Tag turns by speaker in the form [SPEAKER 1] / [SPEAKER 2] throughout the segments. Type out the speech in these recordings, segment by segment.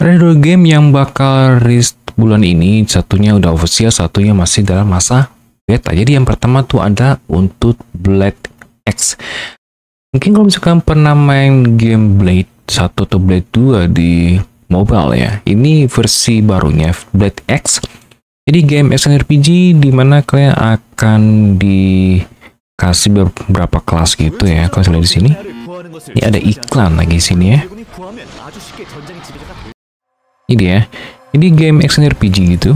[SPEAKER 1] Ada dua game yang bakal rilis bulan ini, satunya udah official, satunya masih dalam masa beta. Jadi yang pertama tuh ada untuk Blade X. Mungkin kalau misalkan pernah main game Blade 1 atau Blade 2 di mobile ya. Ini versi barunya Blade X. Jadi game action RPG di mana kalian akan dikasih beberapa kelas gitu ya. Kalau lihat di sini, ini ada iklan lagi sini ya. Ini ya, Ini game action RPG gitu.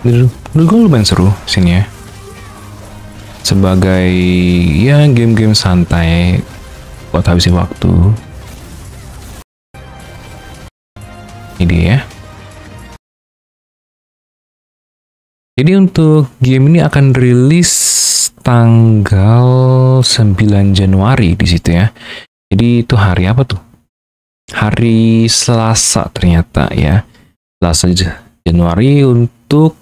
[SPEAKER 1] dulu gue lumayan seru sini ya. Sebagai ya game-game santai buat habisin waktu. Ini dia. Ya. Jadi untuk game ini akan rilis tanggal 9 Januari di situ ya. Jadi itu hari apa tuh? hari Selasa ternyata ya. Selasa Januari untuk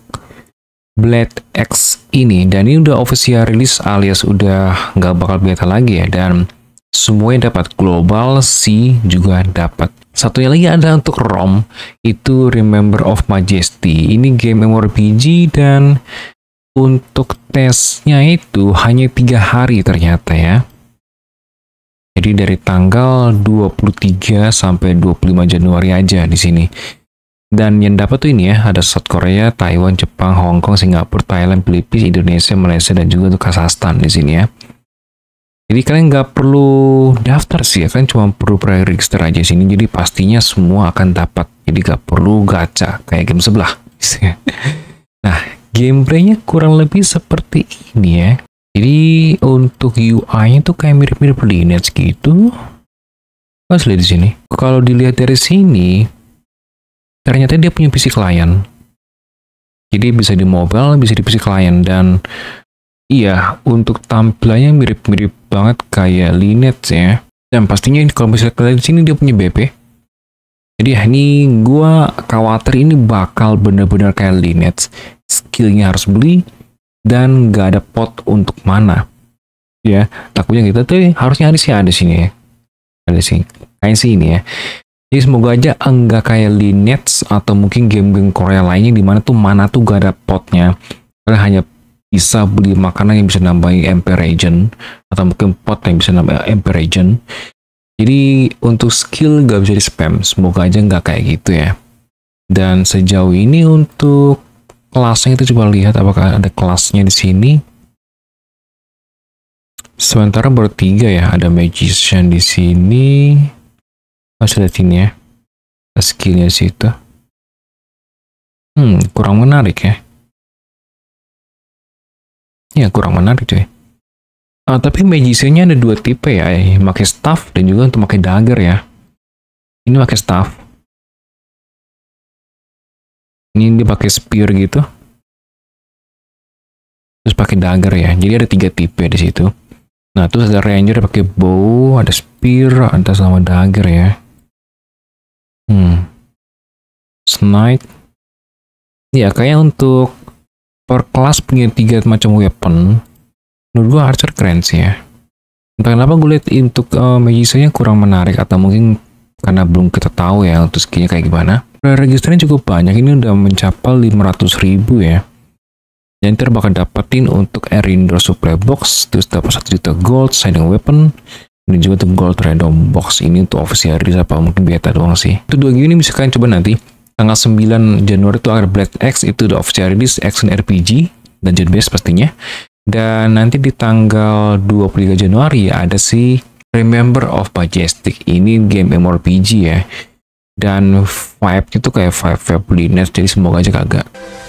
[SPEAKER 1] Blade X ini dan ini udah official rilis alias udah nggak bakal beta lagi ya dan semuanya dapat global sih juga dapat satunya lagi ada untuk ROM itu Remember of Majesty ini game MMORPG dan untuk tesnya itu hanya tiga hari ternyata ya jadi dari tanggal 23 sampai 25 Januari aja di sini. Dan yang dapat tuh ini ya, ada South Korea, Taiwan, Jepang, Hong Kong, Singapura, Thailand, Filipina, Indonesia, Malaysia, dan juga untuk Kazakhstan di sini ya. Jadi kalian nggak perlu daftar sih ya, kalian cuma perlu pre-register aja sini. Jadi pastinya semua akan dapat. Jadi nggak perlu gacha kayak game sebelah. nah, gameplaynya kurang lebih seperti ini ya. Jadi untuk UI-nya tuh kayak mirip-mirip Linux gitu. Mas lihat di sini. Kalau dilihat dari sini, ternyata dia punya PC client. Jadi bisa di mobile, bisa di PC client dan iya untuk tampilannya mirip-mirip banget kayak Linux ya. Dan pastinya kalau bisa kalian di sini dia punya BP. Jadi ya ini gua khawatir ini bakal benar-benar kayak Linux. Skillnya harus beli, dan nggak ada pot untuk mana ya takutnya kita gitu. tuh harusnya ada sih ada sini ya ada sih kayak sih ini ya jadi semoga aja enggak kayak Linets atau mungkin game-game Korea lainnya di mana tuh mana tuh gak ada potnya. karena hanya bisa beli makanan yang bisa nambahin MP region atau mungkin pot yang bisa nambah MP region. Jadi untuk skill gak bisa di spam. Semoga aja nggak kayak gitu ya. Dan sejauh ini untuk kelasnya itu coba lihat apakah ada kelasnya di sini. Sementara bertiga ya, ada magician di sini. Mas oh, ada sini ya.
[SPEAKER 2] Skillnya situ. Hmm, kurang menarik ya. Ya, kurang menarik cuy. Ah, tapi magiciannya ada dua tipe ya, ya. pakai staff dan juga untuk pakai dagger ya. Ini pakai staff ini dia pakai spear gitu terus pakai dagger ya jadi ada tiga tipe di situ nah terus ada ranger pakai bow ada spear ada sama dagger ya hmm snipe ya kayak untuk
[SPEAKER 1] per kelas punya tiga macam weapon menurut gue archer keren sih ya entah kenapa gue lihat untuk uh, eh, magisanya kurang menarik atau mungkin karena belum kita tahu ya untuk skillnya kayak gimana registernya cukup banyak, ini udah mencapai 500 ribu ya. Dan ntar bakal dapetin untuk Erindor Supply Box, terus dapat 1 juta gold, signing Weapon, ini juga untuk gold random box ini untuk official release apa mungkin beta doang sih. Itu dua game ini bisa kalian coba nanti. Tanggal 9 Januari itu ada Black X, itu udah official release, action RPG, dan Jet Base pastinya. Dan nanti di tanggal 23 Januari ada si Remember of Majestic. Ini game MMORPG ya dan vibe itu kayak vibe vibe Linus jadi semoga aja kagak